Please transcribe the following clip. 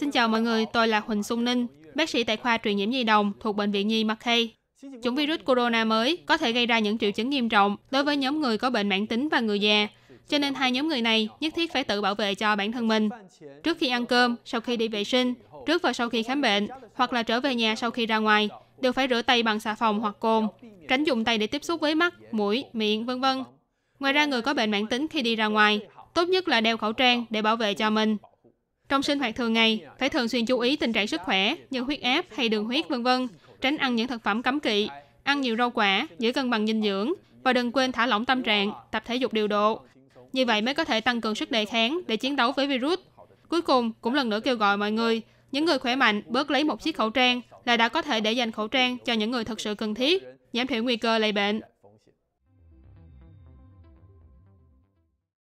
Xin chào mọi người, tôi là Huỳnh Xuân Ninh, bác sĩ tại khoa truyền nhiễm nhi đồng thuộc Bệnh viện Nhi mackay Chủng virus corona mới có thể gây ra những triệu chứng nghiêm trọng đối với nhóm người có bệnh mãn tính và người già, cho nên hai nhóm người này nhất thiết phải tự bảo vệ cho bản thân mình. Trước khi ăn cơm, sau khi đi vệ sinh, trước và sau khi khám bệnh, hoặc là trở về nhà sau khi ra ngoài, đều phải rửa tay bằng xà phòng hoặc cồn, tránh dùng tay để tiếp xúc với mắt, mũi, miệng, vân vân. Ngoài ra người có bệnh mãn tính khi đi ra ngoài, tốt nhất là đeo khẩu trang để bảo vệ cho mình. Trong sinh hoạt thường ngày, phải thường xuyên chú ý tình trạng sức khỏe như huyết áp hay đường huyết vân vân, tránh ăn những thực phẩm cấm kỵ, ăn nhiều rau quả, giữ cân bằng dinh dưỡng và đừng quên thả lỏng tâm trạng, tập thể dục điều độ. Như vậy mới có thể tăng cường sức đề kháng để chiến đấu với virus. Cuối cùng, cũng lần nữa kêu gọi mọi người, những người khỏe mạnh bớt lấy một chiếc khẩu trang là đã có thể để dành khẩu trang cho những người thực sự cần thiết, giảm thiểu nguy cơ lây bệnh.